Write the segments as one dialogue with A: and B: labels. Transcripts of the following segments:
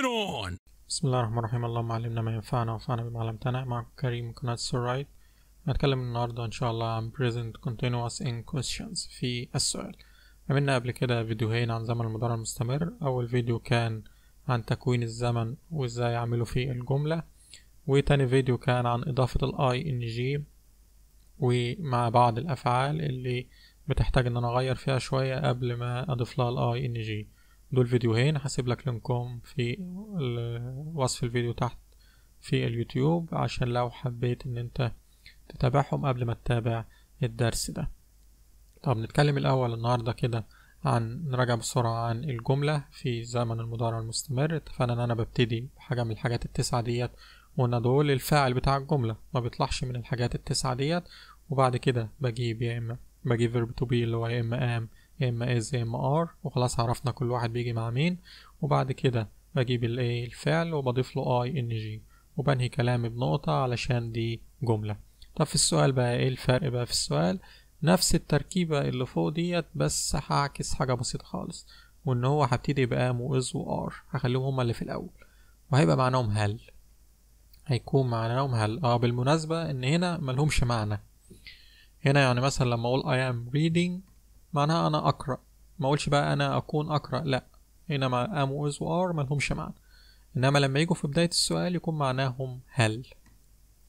A: bring it on! بسم الله الرحمن الرحيم اللهم علمنا ما ينفعنا وانفعنا بما علمتنا معكم كريم من قناة سورايت هتكلم النهاردة إن شاء الله عن present continuous in questions في السؤال عملنا قبل كده فيديوهين عن زمن المضارع المستمر أول فيديو كان عن تكوين الزمن وإزاي أعمله في الجملة وتاني فيديو كان عن إضافة ال جي ومع بعض الأفعال اللي بتحتاج إن أنا أغير فيها شوية قبل ما أضيف لها ال جي دول فيديوهين هسيب لك لينكهم في وصف الفيديو تحت في اليوتيوب عشان لو حبيت ان انت تتابعهم قبل ما تتابع الدرس ده طب نتكلم الاول النهارده كده عن نراجع بسرعة عن الجملة في زمن المضارع المستمر اتفقنا ان انا ببتدي بحاجة من الحاجات التسعة ديت وان دول الفاعل بتاع الجملة ما بيطلعش من الحاجات التسعة ديت وبعد كده بجيب يا اما بجيب verb to be اللي هو يا اما am يا اما از يا اما ار وخلاص عرفنا كل واحد بيجي مع مين وبعد كده بجيب الايه الفعل وبضيف له اي ان جي وبنهي كلامي بنقطة علشان دي جملة طب في السؤال بقى ايه الفرق بقى في السؤال نفس التركيبة اللي فوق ديت بس هعكس حاجة بسيطة خالص وان هو هبتدي بام واز وار هخليهم هما اللي في الاول وهيبقى معناهم هل هيكون معناهم هل اه بالمناسبة ان هنا ملهمش معنى هنا يعني مثلا لما اقول I am reading معناها أنا أقرأ ما أقولش بقى أنا أكون أقرأ لأ إنما ام واز وار ملهمش معنى إنما لما يجوا في بداية السؤال يكون معناهم هل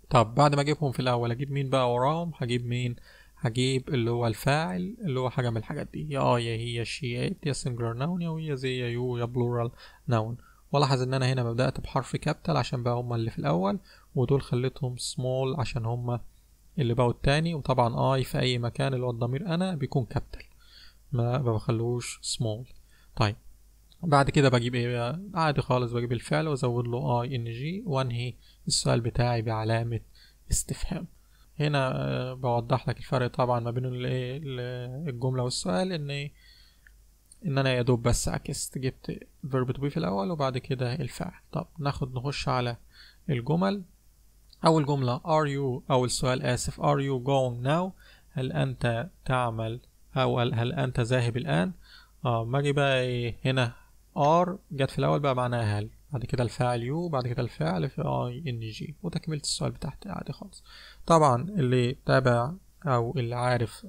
A: طب بعد ما أجيبهم في الأول أجيب مين بقى وراهم هجيب مين هجيب اللي هو الفاعل اللي هو حاجة من الحاجات دي يا يا هي شي it يا singular noun يا هي زي يا يو يا plural noun ولاحظ إن أنا هنا بدأت بحرف كابيتال عشان بقى هما اللي في الأول ودول خليتهم small عشان هما اللي بقوا التاني وطبعا اي في اي مكان اللي هو الضمير انا بيكون كابيتال ما بخلوش سمول طيب بعد كده بجيب ايه عادي خالص بجيب الفعل وازود له اي آه، ان جي وانهي السؤال بتاعي بعلامة استفهام هنا آه، بوضح لك الفرق طبعا ما بين الايه الجملة والسؤال ان إيه؟ ان انا يا دوب بس عكست جبت فيرب تو بي في الاول وبعد كده الفعل طب ناخد نخش على الجمل اول جملة are you اول سؤال اسف are you going now هل انت تعمل أو هل أنت ذاهب الآن اه ما أجي بقى إيه هنا ار جت في الأول بقى معناها هل بعد كده الفاعل يو بعد كده الفاعل في اي ان جي وتكملة السؤال بتاعتي عادي خالص طبعا اللي تابع او اللي عارف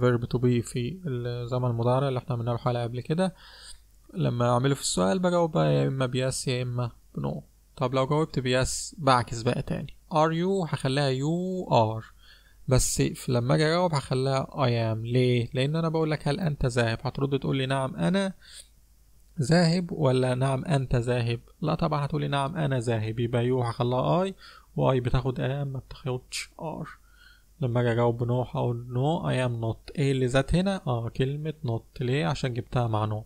A: فيرب تو بي في الزمن المضارع اللي احنا عملناه حلقة قبل كده لما اعمله في السؤال بجاوب بقى يا اما بيس يا اما بنو طب لو جاوبت بيس بعكس بقى تاني ار يو هخليها يو ار بس لما اجي اجاوب هخليها اي ام ليه لان انا بقول لك هل انت ذاهب هترد تقول لي نعم انا ذاهب ولا نعم انت ذاهب لا طبعا هتقولي نعم انا ذاهب يبقى يو هخليها اي واي بتاخد ام ما بتاخدش ار لما اجي اجاوب نو هقول نو اي ام نوت ايه اللي زاد هنا اه كلمة نوت ليه عشان جبتها مع نو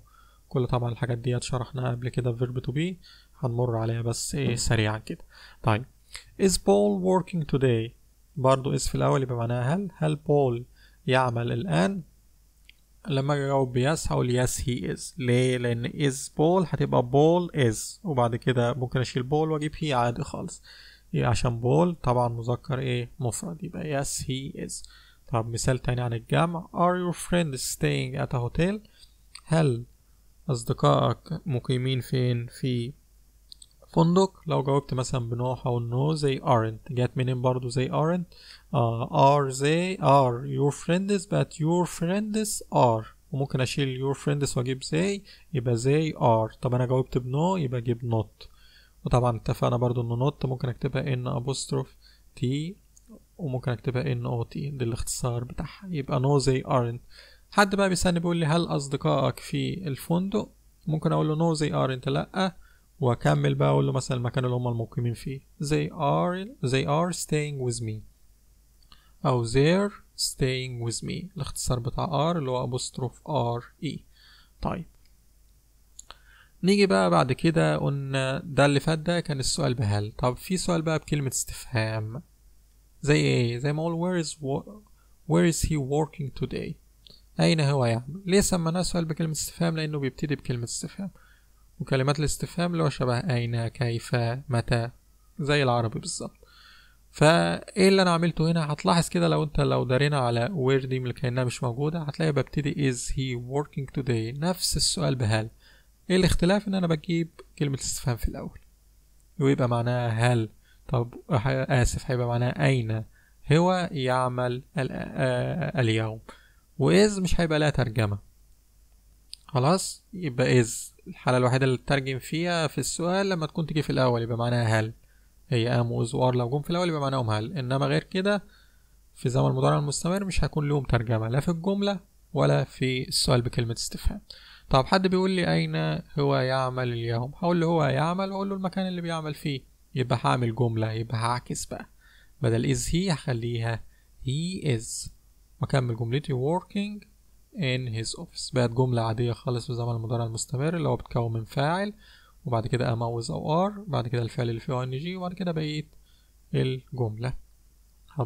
A: كل طبعا الحاجات دي شرحناها قبل كده في فيرب تو بي هنمر عليها بس ايه سريعا كده طيب is Paul working today برضو اس في الأول يبقى معناها هل هل بول يعمل الآن لما أجي أجاوب بيس هقول يس هي إز ليه؟ لأن إز بول هتبقى بول إز وبعد كده ممكن أشيل بول وأجيب هي عادي خالص إيه عشان بول طبعا مذكر إيه مفرد يبقى يس هي إز طب مثال تاني عن الجمع are your friends staying at a hotel هل أصدقائك مقيمين فين في فندق لو جاوبت مثلا بنو او نو زي aren't جت منين برضو زي aren't uh, are they are your friends but your friends are وممكن اشيل your friends واجيب they يبقى they are طب انا جاوبت بنو يبقى اجيب not وطبعا اتفقنا برضو ان not ممكن اكتبها ان apostrophe تي وممكن اكتبها ان او تي ده الاختصار بتاعها يبقى نو زي ارنت حد بقى بيسالني بيقول لي هل اصدقائك في الفندق ممكن اقول له نو زي ارنت لا واكمل بقى اقول له مثلا المكان اللي هم المقيمين فيه they are they are staying with me او they're staying with me الاختصار بتاع r اللي هو أبوستروف ار اي طيب نيجي بقى بعد كده قلنا ده اللي فات ده كان السؤال بهل طب في سؤال بقى بكلمة استفهام زي ايه زي ما اقول where is where is he working today اين هو يعمل ليه سميناه سؤال بكلمة استفهام لانه بيبتدي بكلمة استفهام وكلمات الاستفهام اللي هو شبه أين كيف متى زي العربي بالظبط فايه اللي انا عملته هنا هتلاحظ كده لو انت لو دارينا على وير دي كانها مش موجوده هتلاقي ببتدي از هي working today نفس السؤال بهل ايه الاختلاف ان انا بجيب كلمه استفهام في الاول ويبقى معناها هل طب اسف هيبقى معناها اين هو يعمل اليوم واز مش هيبقى لها ترجمه خلاص يبقى از الحالة الوحيدة اللي تترجم فيها في السؤال لما تكون تيجي في الأول يبقى معناها هل هي قام وزوار لو جم في الأول يبقى معناهم هل إنما غير كده في زمن المضارع المستمر مش هيكون لهم ترجمة لا في الجملة ولا في السؤال بكلمة استفهام طب حد بيقول لي أين هو يعمل اليوم هقول له هو يعمل وأقول له المكان اللي بيعمل فيه يبقى هعمل جملة يبقى هعكس بقى بدل is he هخليها he is وأكمل جملتي working in his office بقت جملة عادية خالص في زمن المضارع المستمر اللي هو بتكون من فاعل وبعد كده اموز او ار بعد كده الفعل اللي فيه ing وبعد كده بقيت الجملة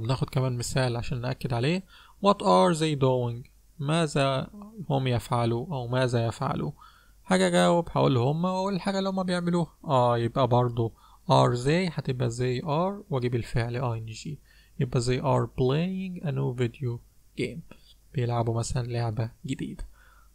A: ناخد كمان مثال عشان نأكد عليه what are they doing ماذا هم يفعلوا او ماذا يفعلوا حاجة جاوب هقول هم واقول الحاجة اللي هم بيعملوها اه يبقى برضو are they هتبقى they are واجيب الفعل ing يبقى they are playing a new video game بيلعبوا مثلا لعبة جديدة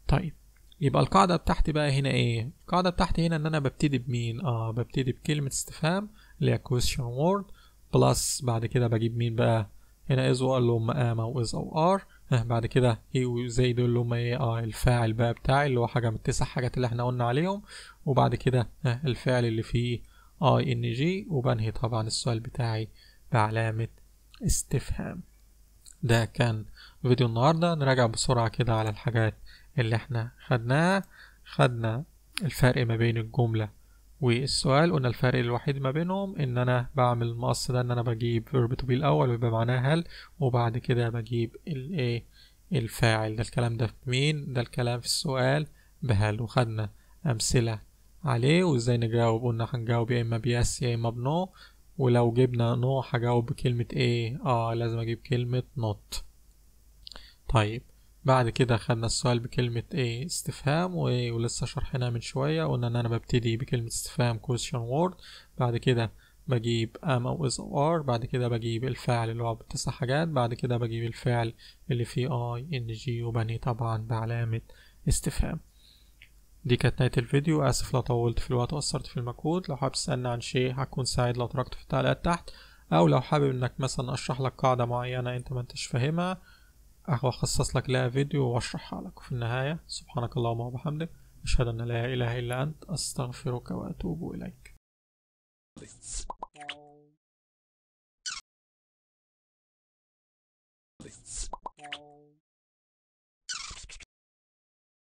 A: طيب يبقى القاعدة بتاعتي بقى هنا ايه القاعدة بتاعتي هنا ان انا ببتدي بمين اه ببتدي بكلمة استفهام اللي هي question word بلس بعد كده بجيب مين بقى هنا is وار اللي هم ام او از او ار بعد كده هي وزي دول اللي هم ايه اه الفاعل بقى بتاعي اللي هو حاجه من التسع حاجات اللي احنا قلنا عليهم وبعد كده آه، الفعل اللي فيه ing ان جي وبنهي طبعا السؤال بتاعي بعلامه استفهام ده كان فيديو النهاردة نراجع بسرعة كده على الحاجات اللي احنا خدناها خدنا الفرق ما بين الجملة والسؤال قلنا الفرق الوحيد ما بينهم ان انا بعمل المقص ده ان انا بجيب verb to be الاول ويبقى معناه هل وبعد كده بجيب الايه الفاعل ده الكلام ده في مين ده الكلام في السؤال بهل وخدنا امثله عليه وازاي نجاوب قلنا هنجاوب يا اما بيس يا اما بنو ولو جبنا نوع هجاوب بكلمة ايه اه لازم اجيب كلمة نوت طيب بعد كده خدنا السؤال بكلمة ايه استفهام وايه ولسه شرحناها من شوية قلنا ان انا ببتدي بكلمة استفهام question word بعد كده بجيب ام او از او ار بعد كده بجيب الفعل اللي هو بتسع حاجات بعد كده بجيب الفعل اللي فيه ان جي وبني طبعا بعلامة استفهام دي كانت نهاية الفيديو آسف لو طولت في الوقت وقصرت في المجهود لو حابب تسألني عن شيء هكون سعيد لو تركته في التعليقات تحت أو لو حابب إنك مثلا أشرح لك قاعدة معينة أنت ما أنتش فاهمها أخصص لك لها فيديو وأشرحها لك وفي النهاية سبحانك اللهم وبحمدك أشهد أن لا إله إلا أنت أستغفرك وأتوب إليك